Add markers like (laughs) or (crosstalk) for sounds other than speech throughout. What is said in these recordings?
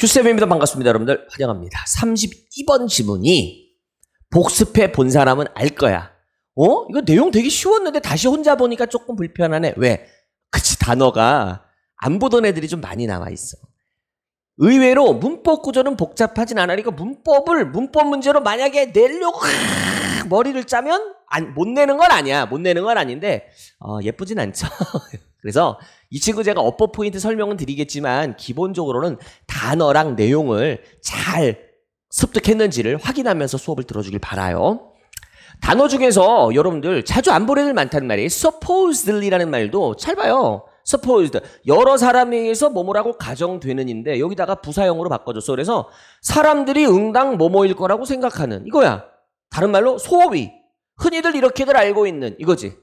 큐세븐입니다. 반갑습니다. 여러분들 환영합니다. 32번 지문이 복습해 본 사람은 알 거야. 어? 이거 내용 되게 쉬웠는데 다시 혼자 보니까 조금 불편하네. 왜? 그치 단어가 안 보던 애들이 좀 많이 나와 있어. 의외로 문법 구조는 복잡하진 않아. 그러니까 문법을 문법 문제로 만약에 내려고 머리를 짜면 안, 못 내는 건 아니야. 못 내는 건 아닌데 어, 예쁘진 않죠. (laughs) 그래서 이 친구 제가 어퍼 포인트 설명은 드리겠지만 기본적으로는 단어랑 내용을 잘 습득했는지를 확인하면서 수업을 들어주길 바라요. 단어 중에서 여러분들 자주 안 보는 애들 많는 말이에요. supposedly라는 말도 잘 봐요. supposed 여러 사람에 의해서 뭐뭐라고 가정되는인데 여기다가 부사형으로 바꿔줬어. 그래서 사람들이 응당 뭐뭐일 거라고 생각하는 이거야. 다른 말로 소위 흔히들 이렇게들 알고 있는 이거지.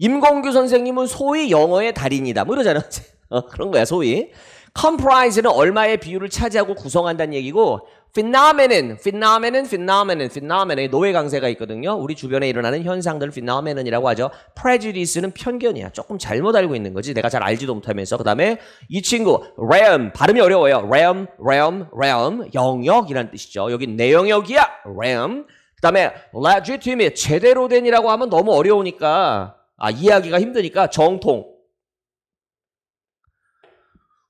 임공규 선생님은 소위 영어의 달인이다. 뭐 이러잖아. (laughs) 어, 그런 거야, 소위. comprise는 얼마의 비율을 차지하고 구성한다는 얘기고 phenomenon, phenomenon, phenomenon, phenomenon 노예 강세가 있거든요. 우리 주변에 일어나는 현상들을 phenomenon이라고 하죠. prejudice는 편견이야. 조금 잘못 알고 있는 거지. 내가 잘 알지도 못하면서. 그다음에 이 친구 realm 발음이 어려워요. realm, realm, realm 영역이란 뜻이죠. 여기 내 영역이야. realm. 그다음에 legitimate 제대로 된이라고 하면 너무 어려우니까 아, 이해하기가 힘드니까 정통.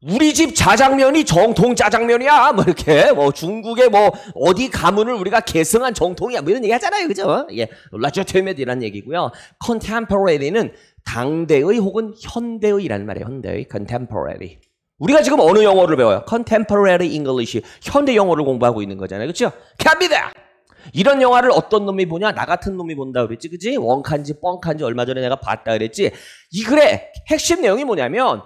우리 집 자장면이 정통 짜장면이야. 뭐 이렇게 뭐 중국의 뭐 어디 가문을 우리가 계승한 정통이야. 뭐 이런 얘기 하잖아요. 그죠? 예. 라저테메디라는 얘기고요. 컨템포러리는 당대의 혹은 현대의라는 말이에요. 현대의 컨템포러리. 우리가 지금 어느 영어를 배워요? 컨템포러리 잉글리시. 현대 영어를 공부하고 있는 거잖아요. 그렇죠? 갑니다. 이런 영화를 어떤 놈이 보냐? 나 같은 놈이 본다 그랬지, 그지? 원칸지 뻥칸지 얼마 전에 내가 봤다 그랬지. 이 글의 핵심 내용이 뭐냐면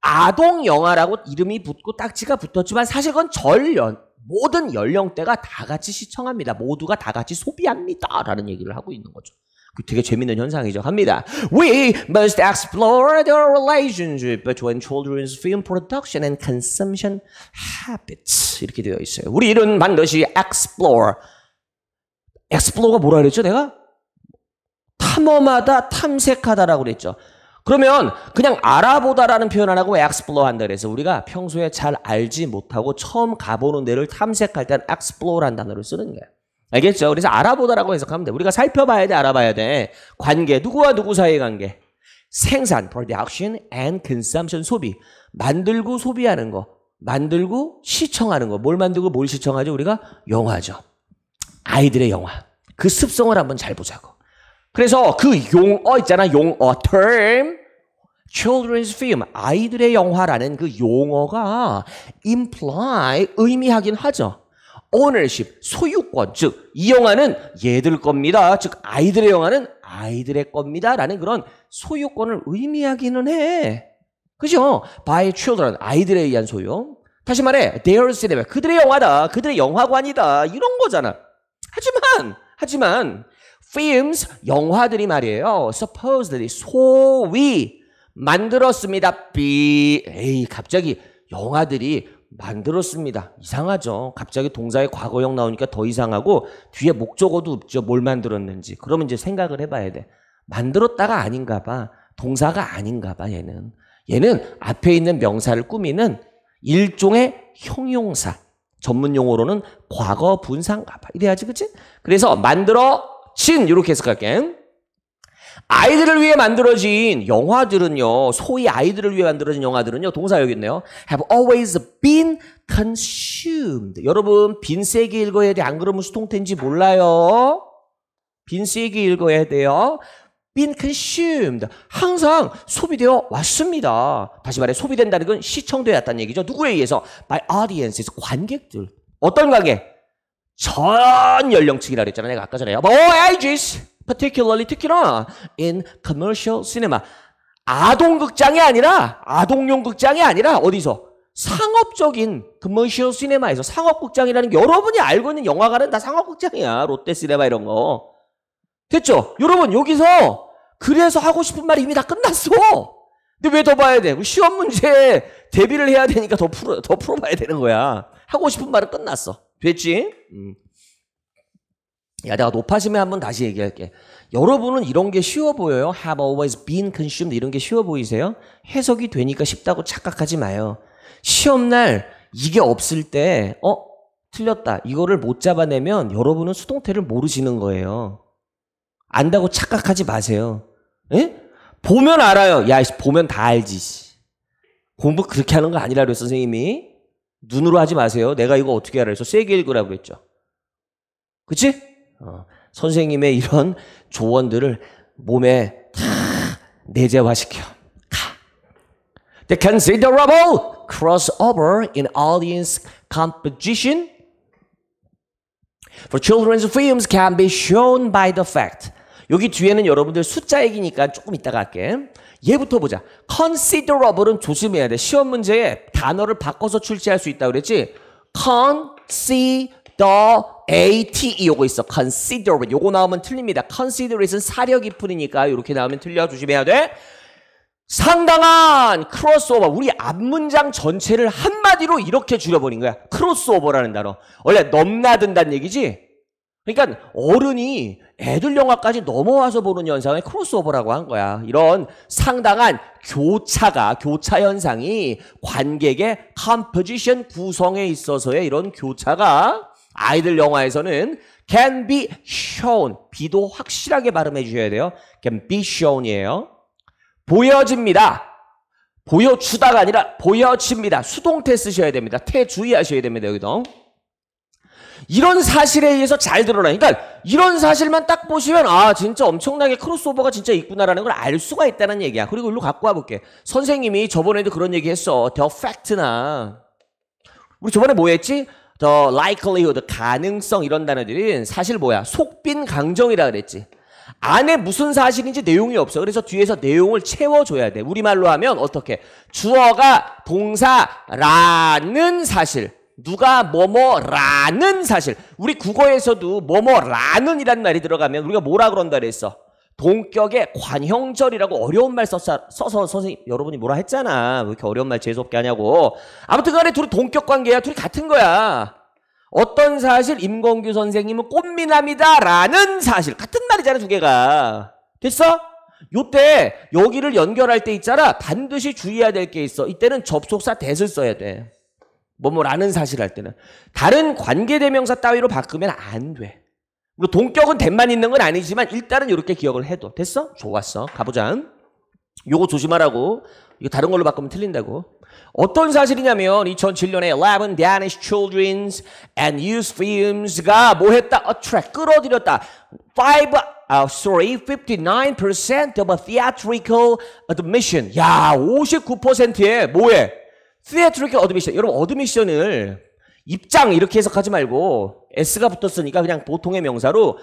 아동 영화라고 이름이 붙고 딱지가 붙었지만 사실 그건 전연 모든 연령대가 다 같이 시청합니다. 모두가 다 같이 소비합니다라는 얘기를 하고 있는 거죠. 그 되게 재밌는 현상이죠. 합니다. We must explore the relationship between children's film production and consumption habits. 이렇게 되어 있어요. 우리 이런 반드시 explore 엑스플로가 뭐라 그랬죠? 내가 탐험하다, 탐색하다라고 그랬죠. 그러면 그냥 알아보다라는 표현 안 하고 엑스플로 o 한다 그래서 우리가 평소에 잘 알지 못하고 처음 가보는 데를 탐색할 때는 엑스플로 o r 란 단어를 쓰는 거예요. 알겠죠? 그래서 알아보다라고 해석하면 돼. 우리가 살펴봐야 돼, 알아봐야 돼. 관계, 누구와 누구 사이의 관계. 생산, production and consumption, 소비. 만들고 소비하는 거. 만들고 시청하는 거. 뭘 만들고 뭘 시청하죠? 우리가 영화죠. 아이들의 영화. 그 습성을 한번 잘 보자고. 그래서 그 용어 있잖아. 용어 term children's film 아이들의 영화라는 그 용어가 imply 의미하긴 하죠. ownership 소유권 즉 이 영화는 얘들 겁니다. 즉 아이들의 영화는 아이들의 겁니다라는 그런 소유권을 의미하기는 해. 그죠? by children 아이들에 의한 소유. 다시 말해 their cinema 그들의 영화다. 그들의 영화관이다. 이런 거잖아. 하지만 하지만 films 영화들이 말이에요. supposedly 소위 만들었습니다. B 에이 갑자기 영화들이 만들었습니다. 이상하죠. 갑자기 동사의 과거형 나오니까 더 이상하고 뒤에 목적어도 없죠. 뭘 만들었는지. 그러면 이제 생각을 해봐야 돼. 만들었다가 아닌가 봐. 동사가 아닌가 봐 얘는. 얘는 앞에 있는 명사를 꾸미는 일종의 형용사. 전문 용어로는 과거 분산 가발 이래야지 그치? 그래서 만들어진 이렇게 해석할게 아이들을 위해 만들어진 영화들은요 소위 아이들을 위해 만들어진 영화들은요 동사 여기 있네요 have always been consumed 여러분 빈 세게 읽어야 돼안 그러면 수통태인지 몰라요 빈 세게 읽어야 돼요 been consumed. 항상 소비되어 왔습니다. 다시 말해 소비된다는 건 시청되었다는 얘기죠. 누구에 의해서? by audiences, 관객들. 어떤 관객? 전 연령층이라 그랬잖아요. 내가 아까 전에. 요 all ages, particularly 특히나 in commercial cinema. 아동 극장이 아니라 아동용 극장이 아니라 어디서? 상업적인 commercial cinema에서 상업 극장이라는 게 여러분이 알고 있는 영화관은 다 상업 극장이야. 롯데 시네마 이런 거. 됐죠? 여러분 여기서 그래서 하고 싶은 말이 이미 다 끝났어. 근데 왜 더 봐야 돼? 시험 문제에 대비를 해야 되니까 더 풀어 더 풀어봐야 되는 거야. 하고 싶은 말은 끝났어. 됐지? 음. 야, 내가 높아지면 한번 다시 얘기할게. 여러분은 이런 게 쉬워 보여요? Have always been consumed 이런 게 쉬워 보이세요? 해석이 되니까 쉽다고 착각하지 마요. 시험날 이게 없을 때, 어? 틀렸다. 이거를 못 잡아내면 여러분은 수동태를 모르시는 거예요. 안다고 착각하지 마세요. 에? 예? 보면 알아요. 야, 보면 다 알지. 공부 그렇게 하는 거 아니라 그래 선생님이. 눈으로 하지 마세요. 내가 이거 어떻게 알아? 그래서 세게 읽으라고 그랬죠. 그치? 어, 선생님의 이런 조언들을 몸에 다 내재화시켜. 가. The considerable crossover in audience composition for children's films can be shown by the fact 여기 뒤에는 여러분들 숫자 얘기니까 조금 이따가 할게. 얘부터 보자. considerable은 조심해야 돼. 시험 문제에 단어를 바꿔서 출제할 수있다 그랬지? considerate 요거 있어. considerable. 요거 나오면 틀립니다. considerate은 사려 깊은이니까 이렇게 나오면 틀려. 조심해야 돼. 상당한 크로스오버 우리 앞문장 전체를 한마디로 이렇게 줄여버린 거야 크로스오버라는 단어 원래 넘나든다는 얘기지 그러니까 어른이 애들 영화까지 넘어와서 보는 현상을 크로스오버라고 한 거야. 이런 상당한 교차가 교차 현상이 관객의 컴포지션 구성에 있어서의 이런 교차가 아이들 영화에서는 can be shown 비도 확실하게 발음해 주셔야 돼요. can be shown이에요. 보여집니다. 보여주다가 아니라 보여집니다. 수동태 쓰셔야 됩니다. 태 주의하셔야 됩니다. 여기도. 이런 사실에 의해서 잘 드러나니까 그러니까 이런 사실만 딱 보시면 아 진짜 엄청나게 크로스오버가 진짜 있구나라는 걸 알 수가 있다는 얘기야. 그리고 일로 갖고 와볼게. 선생님이 저번에도 그런 얘기했어. The fact나 우리 저번에 뭐 했지? The likelihood, 가능성 이런 단어들이 사실 뭐야? 속빈 강정이라 그랬지. 안에 무슨 사실인지 내용이 없어. 그래서 뒤에서 내용을 채워줘야 돼. 우리말로 하면 어떻게? 주어가 동사라는 사실. 누가 뭐뭐라는 사실 우리 국어에서도 뭐뭐라는이라는 말이 들어가면 우리가 뭐라 그런다 그랬어 동격의 관형절이라고 어려운 말 써서, 써서 선생님 여러분이 뭐라 했잖아 왜 이렇게 어려운 말 재수없게 하냐고 아무튼 간에 둘이 동격관계야 둘이 같은 거야 어떤 사실 임건규 선생님은 꽃미남이다 라는 사실 같은 말이잖아 두 개가 됐어? 요때 여기를 연결할 때 있잖아 반드시 주의해야 될 게 있어 이때는 접속사 대을 써야 돼 뭐뭐라는 사실 할 때는 다른 관계 대명사 따위로 바꾸면 안 돼. 물론 동격은 됨만 있는 건 아니지만 일단은 이렇게 기억을 해도 됐어? 좋았어. 가보자. 요거 조심하라고. 이거 다른 걸로 바꾸면 틀린다고. 어떤 사실이냐면 2007년에 Eleven Danish Children's and Youth Films가 뭐 했다? attract 끌어들였다. 5 Uh, 아, sorry, 59% of a theatrical admission. 야, 59%에 뭐해? 스웨어 트로이카 어드미션. 여러분 어드미션을 입장 이렇게 해석하지 말고 S가 붙었으니까 그냥 보통의 명사로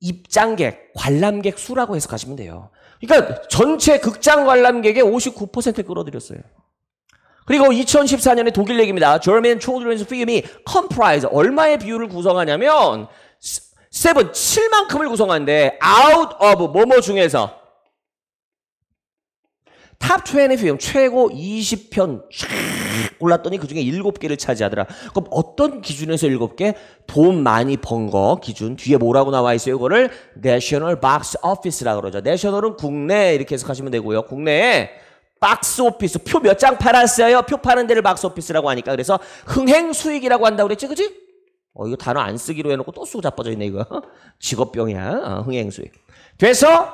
입장객, 관람객 수라고 해석하시면 돼요. 그러니까 전체 극장 관람객의 59% 끌어들였어요. 그리고 2014년에 독일 얘기입니다. German Children's Film이 comprise 얼마의 비율을 구성하냐면 7, 7만큼을 구성하는데 out of 뭐뭐 중에서 탑 20형 최고 20편 쫙 골랐더니 그중에 7개를 차지하더라. 그럼 어떤 기준에서 7개? 돈 많이 번 거 기준. 뒤에 뭐라고 나와 있어요? 이거를 National Box Office라고 그러죠. National은 국내 이렇게 해석하시면 되고요. 국내에 박스 오피스 표 몇 장 팔았어요? 표 파는 데를 박스 오피스라고 하니까 그래서 흥행 수익이라고 한다고 그랬지 그지? 어, 이거 단어 안 쓰기로 해놓고 또 쓰고 자빠져 있네, 이거. (laughs) 직업병이야. 어, 흥행수익. 그래서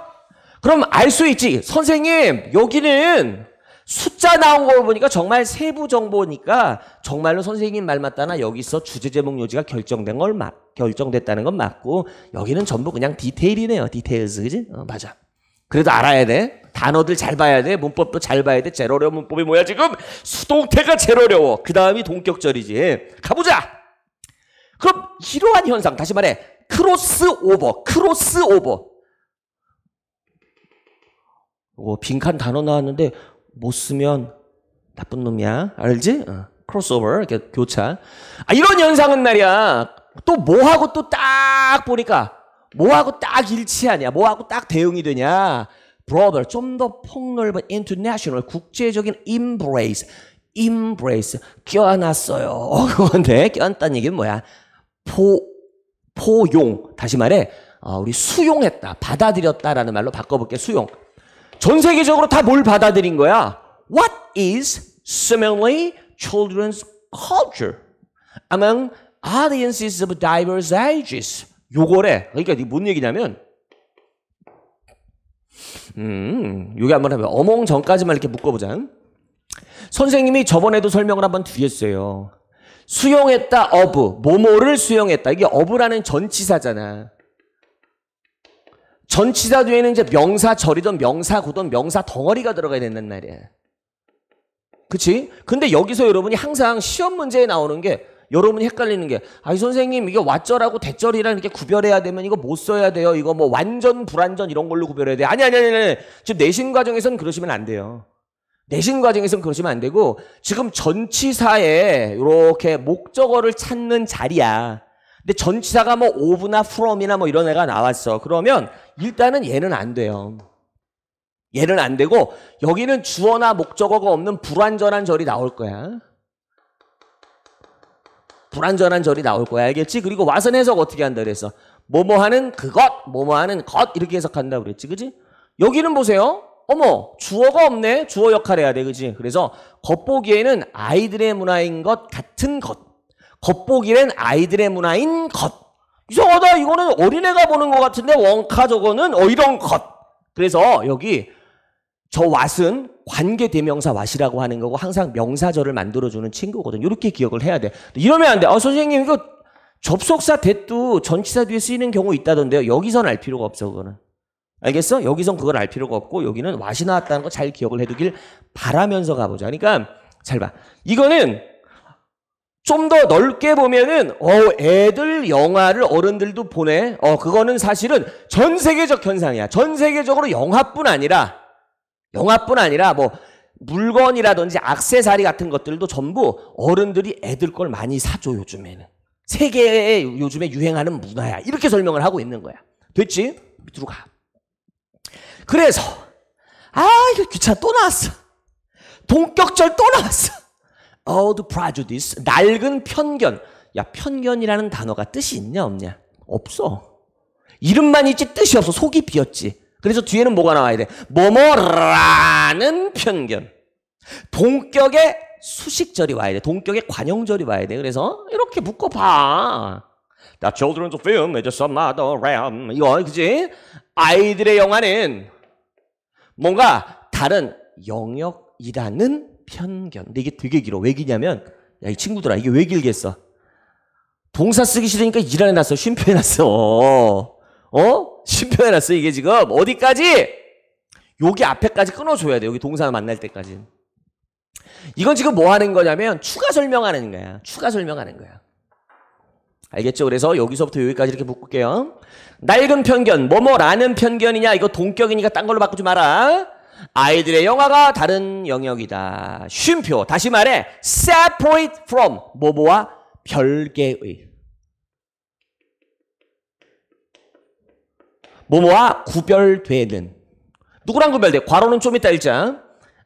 그럼 알 수 있지. 선생님, 여기는 숫자 나온 걸 보니까 정말 세부 정보니까 정말로 선생님 말 맞다나 여기서 주제 제목 요지가 결정된 걸 마, 결정됐다는 건 맞고 여기는 전부 그냥 디테일이네요. 디테일스 그지? 어, 맞아. 그래도 알아야 돼. 단어들 잘 봐야 돼. 문법도 잘 봐야 돼. 제일 어려운 문법이 뭐야 지금? 수동태가 제일 어려워. 그 다음이 동격절이지. 가보자. 그럼 이러한 현상 다시 말해 크로스 오버 크로스 오버 어, 빈칸 단어 나왔는데 못 쓰면 나쁜 놈이야. 알지? 어. 크로스오버 이렇게 교차. 아 이런 현상은 말이야. 또 뭐하고 또 딱 보니까 뭐하고 딱 일치하냐? 뭐하고 딱 대응이 되냐? broader 좀더 폭넓은 international 국제적인 embrace embrace 껴안았어요. 어, 그건데 껴안다는 얘기는 뭐야? 포 포용 다시 말해 어, 우리 수용했다 받아들였다라는 말로 바꿔볼게 수용 전 세계적으로 다 뭘 받아들인 거야? What is similarly children's culture among audiences of diverse ages? 요거래. 그러니까 이게 뭔 얘기냐면 음, 요게 한번 하면 어몽 전까지만 이렇게 묶어보자. 선생님이 저번에도 설명을 한번 드렸어요. 수용했다, 어부. 모모를 수용했다. 이게 어부라는 전치사잖아. 전치사 뒤에는 이제 명사절이든 명사구든 명사 덩어리가 들어가야 된단 말이에요 그치? 근데 여기서 여러분이 항상 시험 문제에 나오는 게 여러분이 헷갈리는 게 아니 선생님 이게 왓절하고 대절이랑 이렇게 구별해야 되면 이거 못 써야 돼요. 이거 뭐 완전 불완전 이런 걸로 구별해야 돼. 요 아니 아니 아니 아니. 지금 내신 과정에서는 그러시면 안 돼요. 내신 과정에서는 그러시면 안 되고 지금 전치사에 이렇게 목적어를 찾는 자리야. 근데 전치사가 뭐 오브나 프롬이나뭐 이런 애가 나왔어. 그러면 일단은 얘는 안 돼요. 얘는 안 되고 여기는 주어나 목적어가 없는 불완전한 절이 나올 거야. 불완전한 절이 나올 거야. 알겠지? 그리고 와선 해석 어떻게 한다 그랬어. 뭐뭐 하는 그것, 뭐뭐 하는 것 이렇게 해석한다 그랬지. 그지? 여기는 보세요. 어머, 주어가 없네. 주어 역할 해야 돼. 그지? 그래서 겉보기에는 아이들의 문화인 것 같은 것. 겉보기란 아이들의 문화인 것. 이상하다. 이거는 어린애가 보는 것 같은데 원카 저거는 어 이런 것. 그래서 여기 저 왓은 관계 대명사 왓이라고 하는 거고 항상 명사절을 만들어주는 친구거든. 이렇게 기억을 해야 돼. 이러면 안 돼. 아 선생님 이거 접속사 대도 전치사 뒤에 쓰이는 경우 있다던데요. 여기선 알 필요가 없어 그거는. 알겠어? 여기선 그걸 알 필요가 없고 여기는 왓이 나왔다는 거 잘 기억을 해두길 바라면서 가보자. 그러니까 잘 봐. 이거는 좀더 넓게 보면은 어 애들 영화를 어른들도 보네. 어 그거는 사실은 전 세계적 현상이야. 전 세계적으로 영화뿐 아니라 영화뿐 아니라 뭐 물건이라든지 악세사리 같은 것들도 전부 어른들이 애들 걸 많이 사줘 요즘에는. 세계에 요즘에 유행하는 문화야. 이렇게 설명을 하고 있는 거야. 됐지? 밑으로 가. 그래서 아 이거 귀찮아 또 나왔어. 동격절 또 나왔어. old prejudice, 낡은 편견. 야, 편견이라는 단어가 뜻이 있냐, 없냐? 없어. 이름만 있지 뜻이 없어. 속이 비었지. 그래서 뒤에는 뭐가 나와야 돼? 뭐뭐라는 편견. 동격의 수식절이 와야 돼. 동격의 관용절이 와야 돼. 그래서 이렇게 묶어봐. The children's film is s o m other r a m 이거, 그지? 아이들의 영화는 뭔가 다른 영역이라는 편견. 근데 이게 되게 길어. 왜 기냐면 야 이 친구들아 이게 왜 길겠어? 동사 쓰기 싫으니까 일안에 났어. 쉼표 해놨어. 어? 어? 쉼표 해놨어 이게 지금 어디까지? 여기 앞에까지 끊어줘야 돼. 여기 동사 만날 때까지. 이건 지금 뭐 하는 거냐면 추가 설명하는 거야. 추가 설명하는 거야. 알겠죠? 그래서 여기서부터 여기까지 이렇게 묶을게요. 낡은 편견, 뭐뭐라는 편견이냐, 이거 동격이니까 딴 걸로 바꾸지 마라. 아이들의 영화가 다른 영역이다. 쉼표. 다시 말해, separate from. 뭐뭐와 별개의. 뭐뭐와 구별되는. 누구랑 구별돼? 과로는 좀 이따 읽자.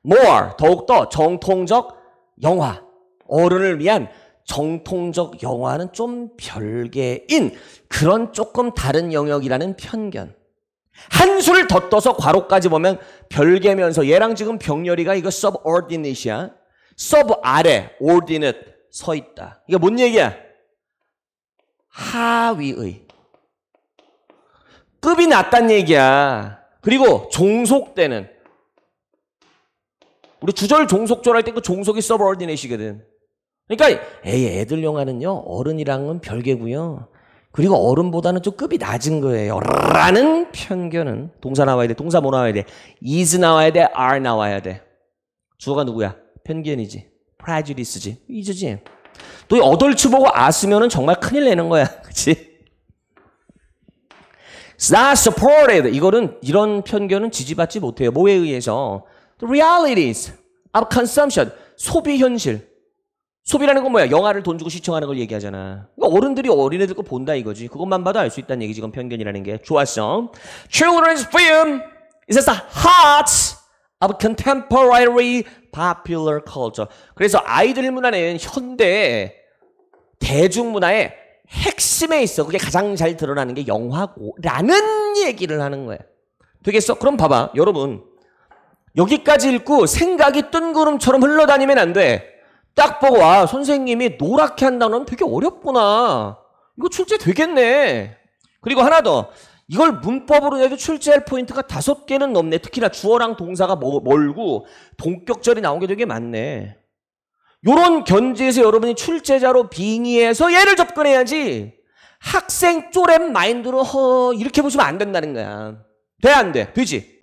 more. 더욱더 정통적 영화. 어른을 위한 정통적 영화는 좀 별개인 그런 조금 다른 영역이라는 편견. 한 수를 더 떠서 괄호까지 보면 별개면서 얘랑 지금 병렬이가 이거 subordinate이야. sub 아래 ordinate 서 있다. 이게 뭔 얘기야? 하위의 급이 낮단 얘기야. 그리고 종속되는 우리 주절 종속절 할 때 그 종속이 subordinate이거든. 그러니까 애들 영화는요 어른이랑은 별개고요 그리고 어른보다는 좀 급이 낮은 거예요. 라는 편견은 동사 나와야 돼. 동사 뭐 나와야 돼? is 나와야 돼. are 나와야 돼. 주어가 누구야? 편견이지. prejudice지. 이즈지. 또 어덜츠 보고 아 쓰면은 정말 큰일 내는 거야. (laughs) 그치? not supported. 이거는 이런 편견은 지지받지 못해요. 뭐에 의해서? The realities of consumption. 소비 현실. 소비라는 건 뭐야? 영화를 돈 주고 시청하는 걸 얘기하잖아. 그러니까 어른들이 어린애들 거 본다 이거지. 그것만 봐도 알 수 있다는 얘기지. 그건 편견이라는 게. 좋았어. Children's film is at the heart of contemporary popular culture. 그래서 아이들 문화는 현대 대중문화의 핵심에 있어. 그게 가장 잘 드러나는 게 영화고라는 얘기를 하는 거야. 되겠어? 그럼 봐봐. 여러분. 여기까지 읽고 생각이 뜬구름처럼 흘러다니면 안 돼. 딱 보고 아 선생님이 노랗게 한다는 되게 어렵구나. 이거 출제 되겠네. 그리고 하나 더. 이걸 문법으로 해도 출제할 포인트가 다섯 개는 넘네. 특히나 주어랑 동사가 멀고 동격절이 나온 게 되게 많네. 요런 견지에서 여러분이 출제자로 빙의해서 얘를 접근해야지 학생 쪼렙 마인드로 허 이렇게 보시면 안 된다는 거야. 돼 안 돼? 되지?